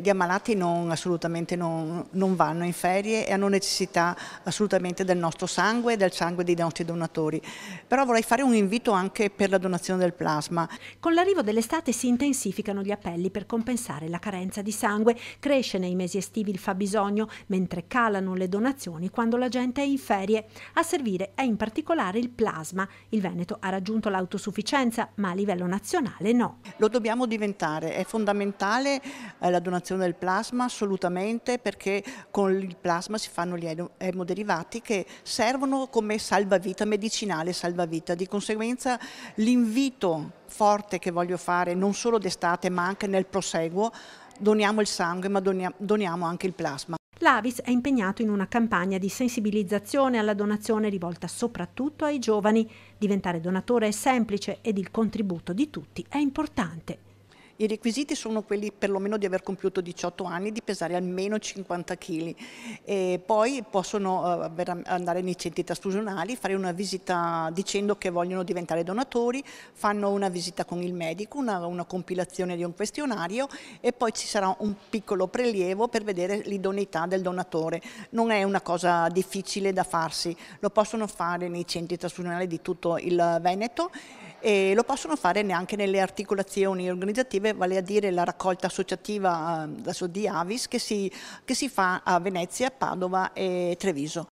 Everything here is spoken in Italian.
gli ammalati non, assolutamente non, non, vanno in ferie e hanno necessità assolutamente del nostro sangue e del sangue dei nostri donatori. Però vorrei fare un invito anche per la donazione del plasma. Con l'arrivo dell'estate si intensificano gli appelli per compensare la carenza di sangue, cresce nei mesi estivi il fabbisogno, mentre calano le donazioni quando la gente è in ferie. A servire è in particolare il plasma. Il Veneto ha raggiunto l'autosufficienza, ma a livello nazionale no. Lo dobbiamo diventare, è fondamentale eh, la donazione donazione del plasma assolutamente perché con il plasma si fanno gli emoderivati che servono come salvavita medicinale, salvavita. Di conseguenza l'invito forte che voglio fare non solo d'estate ma anche nel proseguo, doniamo il sangue ma doniamo anche il plasma. L'Avis è impegnato in una campagna di sensibilizzazione alla donazione rivolta soprattutto ai giovani. Diventare donatore è semplice ed il contributo di tutti è importante. I requisiti sono quelli perlomeno di aver compiuto 18 anni, di pesare almeno 50 kg. E poi possono eh, andare nei centri trasfusionali, fare una visita dicendo che vogliono diventare donatori, fanno una visita con il medico, una, una compilazione di un questionario e poi ci sarà un piccolo prelievo per vedere l'idoneità del donatore. Non è una cosa difficile da farsi, lo possono fare nei centri trasfusionali di tutto il Veneto e lo possono fare neanche nelle articolazioni organizzative, vale a dire la raccolta associativa eh, di Avis che si, che si fa a Venezia, Padova e Treviso.